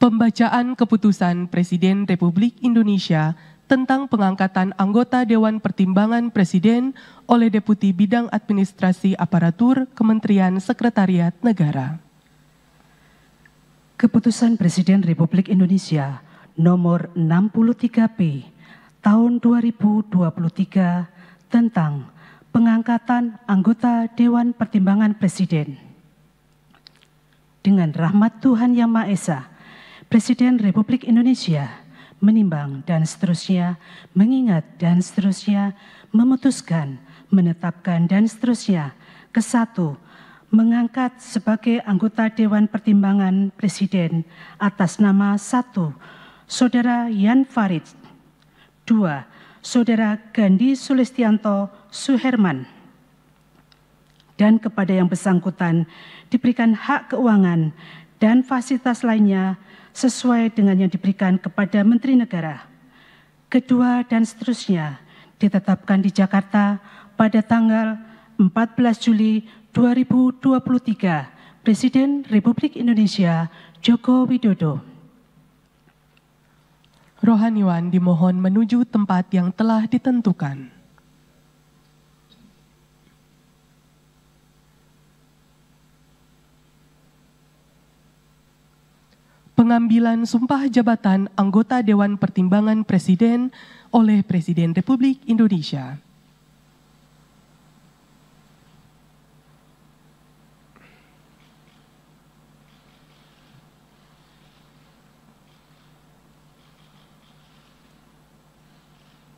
Pembacaan keputusan Presiden Republik Indonesia tentang pengangkatan anggota Dewan Pertimbangan Presiden oleh Deputi Bidang Administrasi Aparatur Kementerian Sekretariat Negara. Keputusan Presiden Republik Indonesia nomor 63P tahun 2023 tentang pengangkatan anggota Dewan Pertimbangan Presiden. Dengan rahmat Tuhan Yang Maha Esa, Presiden Republik Indonesia menimbang dan seterusnya, mengingat dan seterusnya, memutuskan, menetapkan dan seterusnya, ke satu mengangkat sebagai anggota Dewan Pertimbangan Presiden atas nama satu, Saudara Yan Farid, dua, Saudara Gandhi Sulistianto Suherman, dan kepada yang bersangkutan diberikan hak keuangan dan fasilitas lainnya sesuai dengan yang diberikan kepada Menteri Negara. Kedua dan seterusnya ditetapkan di Jakarta pada tanggal 14 Juli 2023 Presiden Republik Indonesia Joko Widodo. Rohaniwan dimohon menuju tempat yang telah ditentukan. pengambilan sumpah jabatan anggota Dewan Pertimbangan Presiden oleh Presiden Republik Indonesia.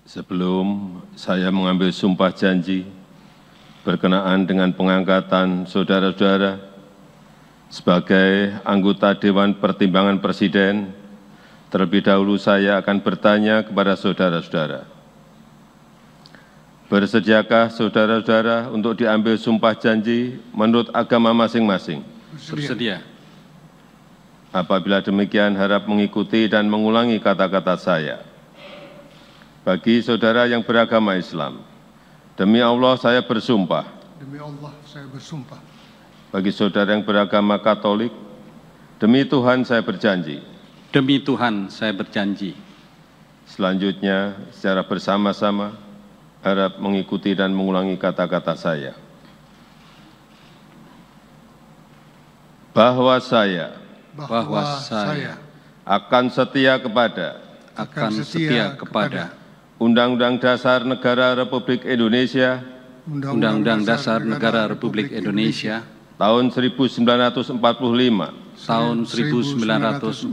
Sebelum saya mengambil sumpah janji berkenaan dengan pengangkatan saudara-saudara, sebagai anggota Dewan Pertimbangan Presiden, terlebih dahulu saya akan bertanya kepada saudara-saudara. Bersediakah saudara-saudara untuk diambil sumpah janji menurut agama masing-masing? Bersedia. Apabila demikian harap mengikuti dan mengulangi kata-kata saya. Bagi saudara yang beragama Islam, demi Allah saya bersumpah. Demi Allah saya bersumpah bagi saudara yang beragama Katolik, demi Tuhan saya berjanji. Demi Tuhan saya berjanji. Selanjutnya, secara bersama-sama, harap mengikuti dan mengulangi kata-kata saya. Bahwa saya bahwa saya akan setia kepada akan setia kepada Undang-Undang Dasar Negara Republik Indonesia Undang-Undang Dasar Negara Republik Indonesia tahun 1945 tahun 1945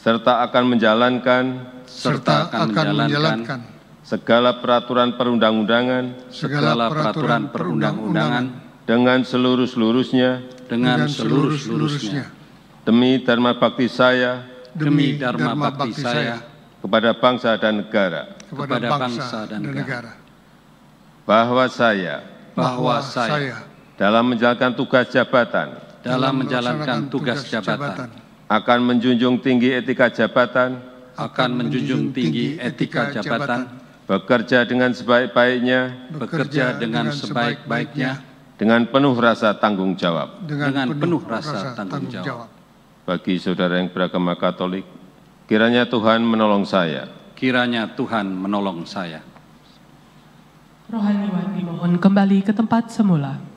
serta akan menjalankan serta akan menjalankan segala peraturan perundang-undangan segala peraturan perundang-undangan dengan seluruh-seluruhnya dengan seluruh-seluruhnya demi dharma bakti saya demi dharma bakti saya kepada bangsa dan negara kepada bangsa dan negara bahwa saya bahwa saya dalam menjalankan tugas jabatan dalam menjalankan tugas jabatan akan menjunjung tinggi etika jabatan akan menjunjung tinggi etika jabatan bekerja dengan sebaik-baiknya bekerja dengan sebaik-baiknya dengan penuh rasa tanggung jawab dengan penuh rasa tanggung jawab bagi saudara yang beragama Katolik kiranya Tuhan menolong saya kiranya Tuhan menolong saya Rohaniwan dimohon kembali ke tempat semula.